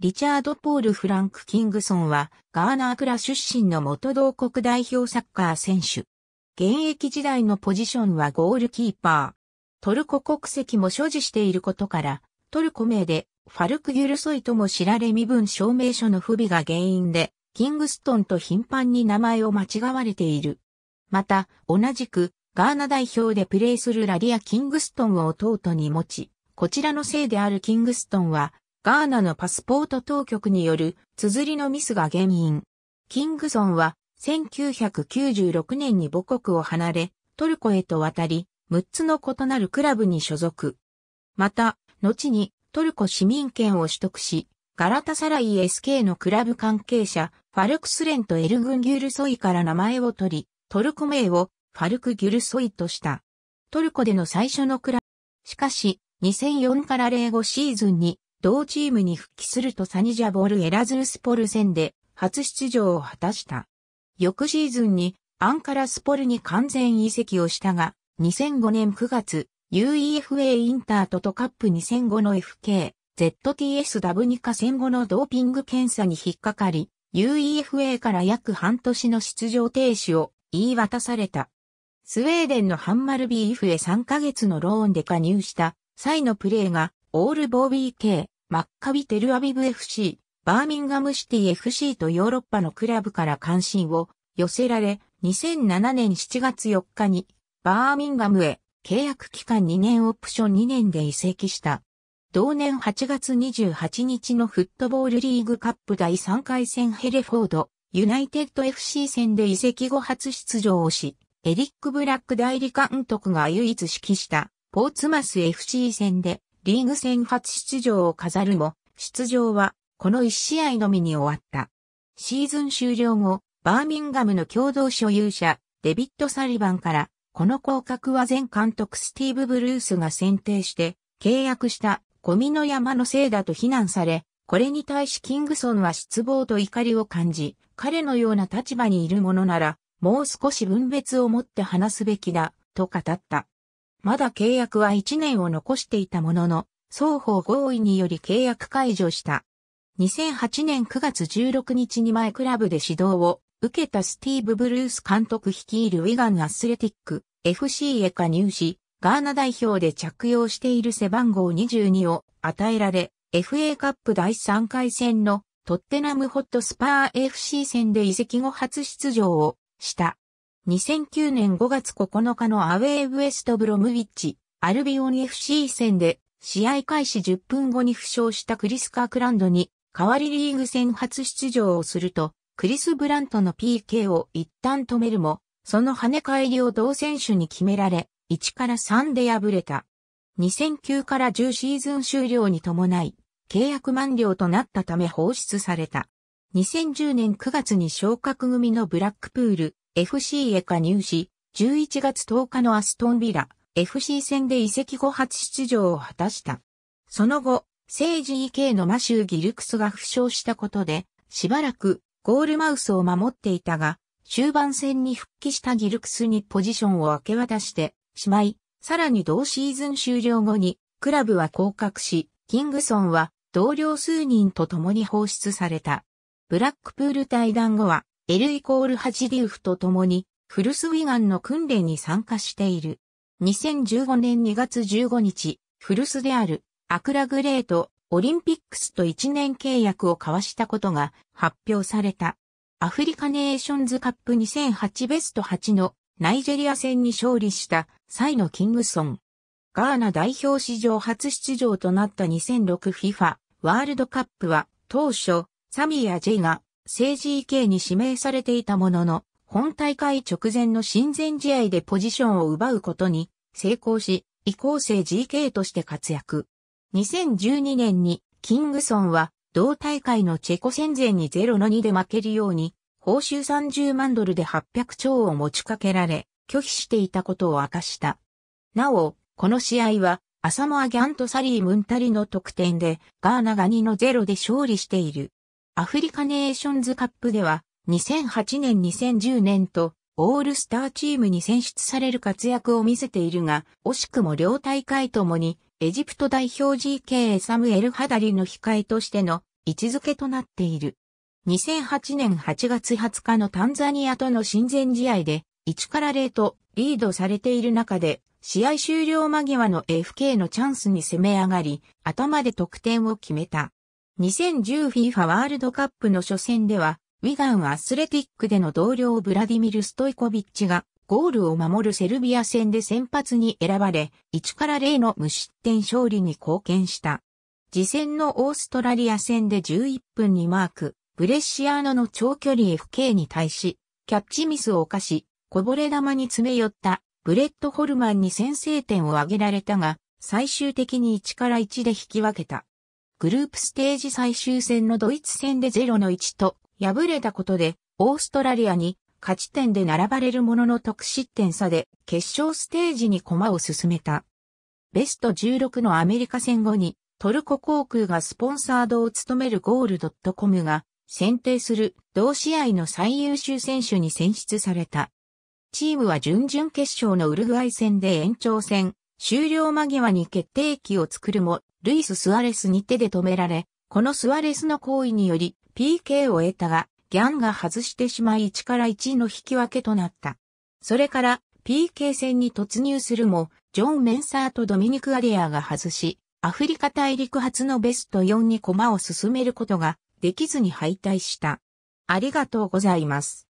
リチャード・ポール・フランク・キングソンは、ガーナークラ出身の元同国代表サッカー選手。現役時代のポジションはゴールキーパー。トルコ国籍も所持していることから、トルコ名でファルク・ギュルソイとも知られ身分証明書の不備が原因で、キングストンと頻繁に名前を間違われている。また、同じく、ガーナ代表でプレーするラディア・キングストンを弟に持ち、こちらのせいであるキングストンは、ガーナのパスポート当局による綴りのミスが原因。キングソンは1996年に母国を離れ、トルコへと渡り、6つの異なるクラブに所属。また、後にトルコ市民権を取得し、ガラタサライ SK のクラブ関係者、ファルクスレンとエルグンギュルソイから名前を取り、トルコ名をファルクギュルソイとした。トルコでの最初のクラブ。しかし、2004から05シーズンに同チームに復帰するとサニジャボール・エラズルスポル戦で初出場を果たした。翌シーズンにアンカラスポルに完全移籍をしたが、2005年9月、UEFA インタートとカップ2005の FK、ZTS ダブニカ戦後のドーピング検査に引っかかり、UEFA から約半年の出場停止を言い渡された。スウェーデンのハンマルビーフへ3ヶ月のローンで加入した際のプレーがオールボービー系マッカビ・テルアビブ FC、バーミンガムシティ FC とヨーロッパのクラブから関心を寄せられ、2007年7月4日にバーミンガムへ契約期間2年オプション2年で移籍した。同年8月28日のフットボールリーグカップ第3回戦ヘレフォード、ユナイテッド FC 戦で移籍後初出場をし、エリック・ブラック代理監督が唯一指揮したポーツマス FC 戦でリーグ戦初出場を飾るも、出場はこの1試合のみに終わった。シーズン終了後、バーミンガムの共同所有者、デビッド・サリバンから、この降格は前監督スティーブ・ブルースが選定して、契約したゴミの山のせいだと非難され、これに対しキングソンは失望と怒りを感じ、彼のような立場にいるものなら、もう少し分別を持って話すべきだ、と語った。まだ契約は1年を残していたものの、双方合意により契約解除した。2008年9月16日に前クラブで指導を受けたスティーブ・ブルース監督率いるウィガン・アスレティック FC へ加入し、ガーナ代表で着用している背番号22を与えられ、FA カップ第3回戦のトッテナムホットスパー FC 戦で移籍後初出場をした。2009年5月9日のアウェーウエストブロムウィッチ、アルビオン FC 戦で、試合開始10分後に負傷したクリス・カークランドに、代わりリーグ戦初出場をすると、クリス・ブラントの PK を一旦止めるも、その跳ね返りを同選手に決められ、1から3で敗れた。2009から10シーズン終了に伴い、契約満了となったため放出された。2010年9月に昇格組のブラックプール、FC へ加入し、11月10日のアストンビラ FC 戦で移籍後初出場を果たした。その後、政治 EK のマシュー・ギルクスが負傷したことで、しばらくゴールマウスを守っていたが、終盤戦に復帰したギルクスにポジションを明け渡してしまい、さらに同シーズン終了後にクラブは降格し、キングソンは同僚数人と共に放出された。ブラックプール対談後は L イコール8ディウフと共に、フルスウィガンの訓練に参加している。2015年2月15日、フルスであるアクラグレートオリンピックスと1年契約を交わしたことが発表された。アフリカネーションズカップ2008ベスト8のナイジェリア戦に勝利したサイのキングソン。ガーナ代表史上初出場となった 2006FIFA ワールドカップは当初サミーア・ジェイが政治 EK に指名されていたものの、本大会直前の親善試合でポジションを奪うことに成功し、移行生 GK として活躍。2012年にキングソンは同大会のチェコ戦前に0の2で負けるように、報酬30万ドルで800兆を持ちかけられ、拒否していたことを明かした。なお、この試合は、アサモアギャンとサリー・ムンタリの得点で、ガーナが2の0で勝利している。アフリカネーションズカップでは、2008年2010年と、オールスターチームに選出される活躍を見せているが、惜しくも両大会ともに、エジプト代表 GK サムエル・ハダリの控えとしての位置づけとなっている。2008年8月20日のタンザニアとの親善試合で、1から0とリードされている中で、試合終了間際の FK のチャンスに攻め上がり、頭で得点を決めた。2010FIFA ワールドカップの初戦では、ウィガンアスレティックでの同僚ブラディミル・ストイコビッチが、ゴールを守るセルビア戦で先発に選ばれ、1から0の無失点勝利に貢献した。次戦のオーストラリア戦で11分にマーク、ブレッシアーノの長距離 FK に対し、キャッチミスを犯し、こぼれ球に詰め寄ったブレッド・ホルマンに先制点を挙げられたが、最終的に1から1で引き分けた。グループステージ最終戦のドイツ戦で0の1と敗れたことで、オーストラリアに勝ち点で並ばれるものの得失点差で決勝ステージに駒を進めた。ベスト16のアメリカ戦後にトルコ航空がスポンサードを務めるゴールドットコムが選定する同試合の最優秀選手に選出された。チームは準々決勝のウルグアイ戦で延長戦、終了間際に決定機を作るも、ルイス・スアレスに手で止められ、このスアレスの行為により PK を得たが、ギャンが外してしまい1から1の引き分けとなった。それから PK 戦に突入するも、ジョン・メンサーとドミニク・アディアが外し、アフリカ大陸初のベスト4に駒を進めることができずに敗退した。ありがとうございます。